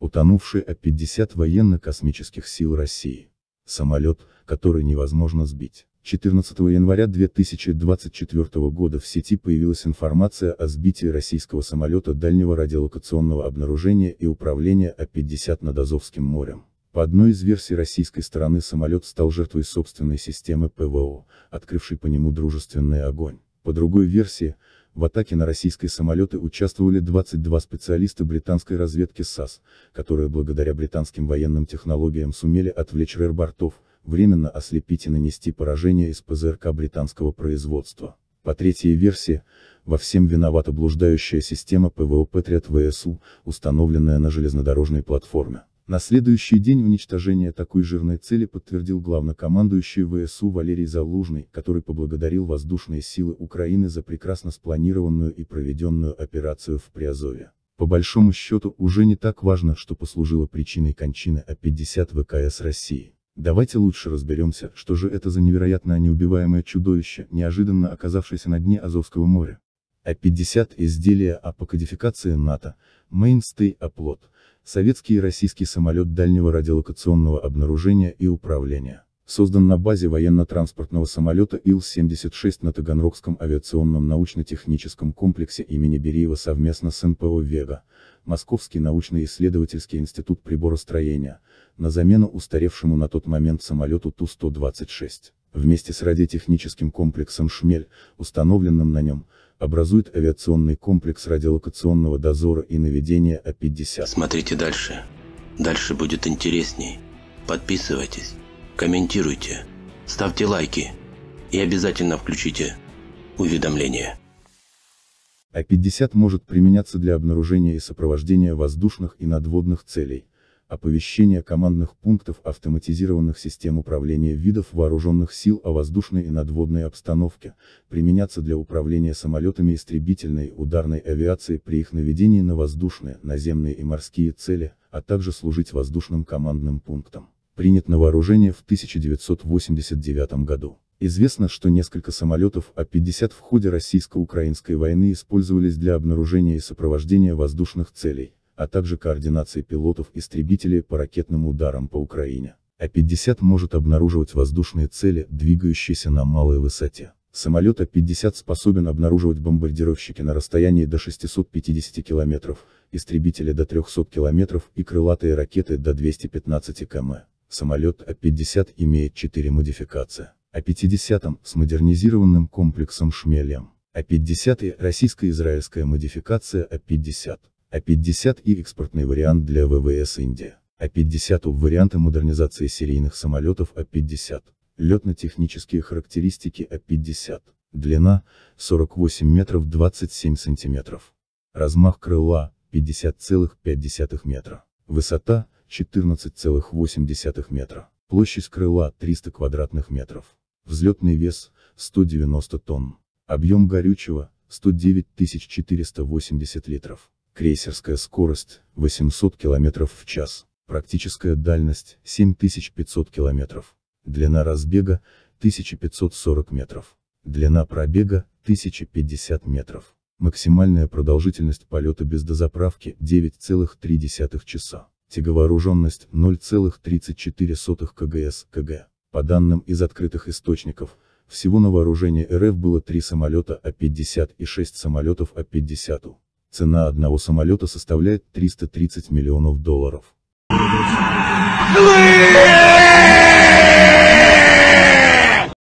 утонувший А-50 военно-космических сил России. Самолет, который невозможно сбить. 14 января 2024 года в сети появилась информация о сбитии российского самолета дальнего радиолокационного обнаружения и управления А-50 над Азовским морем. По одной из версий российской стороны самолет стал жертвой собственной системы ПВО, открывшей по нему дружественный огонь. По другой версии, в атаке на российские самолеты участвовали 22 специалиста британской разведки САС, которые благодаря британским военным технологиям сумели отвлечь РЭР бортов, временно ослепить и нанести поражение из ПЗРК британского производства. По третьей версии, во всем виновата блуждающая система ПВО «Патриот ВСУ», установленная на железнодорожной платформе. На следующий день уничтожение такой жирной цели подтвердил главнокомандующий ВСУ Валерий Залужный, который поблагодарил воздушные силы Украины за прекрасно спланированную и проведенную операцию в Приазове. По большому счету, уже не так важно, что послужило причиной кончины А-50 ВКС России. Давайте лучше разберемся, что же это за невероятное неубиваемое чудовище, неожиданно оказавшееся на дне Азовского моря. А-50 – изделие, а по кодификации НАТО, мейнстей, оплот – советский и российский самолет дальнего радиолокационного обнаружения и управления, создан на базе военно-транспортного самолета Ил-76 на Таганрогском авиационном научно-техническом комплексе имени Бериева совместно с НПО «Вега», Московский научно-исследовательский институт приборостроения, на замену устаревшему на тот момент самолету Ту-126. Вместе с радиотехническим комплексом «Шмель», установленным на нем, образует авиационный комплекс радиолокационного дозора и наведения А-50. Смотрите дальше. Дальше будет интересней. Подписывайтесь, комментируйте, ставьте лайки и обязательно включите уведомления. А-50 может применяться для обнаружения и сопровождения воздушных и надводных целей – оповещение командных пунктов автоматизированных систем управления видов вооруженных сил о воздушной и надводной обстановке, применяться для управления самолетами истребительной и ударной авиации при их наведении на воздушные, наземные и морские цели, а также служить воздушным командным пунктом. Принят на вооружение в 1989 году. Известно, что несколько самолетов А-50 в ходе российско-украинской войны использовались для обнаружения и сопровождения воздушных целей, а также координации пилотов истребителей по ракетным ударам по Украине. А-50 может обнаруживать воздушные цели, двигающиеся на малой высоте. Самолет А-50 способен обнаруживать бомбардировщики на расстоянии до 650 км, истребители до 300 км и крылатые ракеты до 215 км. Самолет А-50 имеет 4 модификации. А-50 с модернизированным комплексом «Шмелем». А-50 и российско-израильская модификация А-50. А-50 и экспортный вариант для ВВС Индия. А-50 об варианты модернизации серийных самолетов А-50. Летно-технические характеристики А-50. Длина 48 метров 27 сантиметров. Размах крыла 50,5 метра. Высота 14,8 метра. Площадь крыла 300 квадратных метров. Взлетный вес 190 тонн. Объем горючего 109 480 литров крейсерская скорость 800 км в час, практическая дальность 7500 км, длина разбега 1540 метров, длина пробега 1050 метров, максимальная продолжительность полета без дозаправки 9,3 часа, тяговооруженность 0,34 КГС КГ. По данным из открытых источников, всего на вооружении РФ было 3 самолета А-50 и 6 самолетов А-50У. Цена одного самолета составляет 330 миллионов долларов.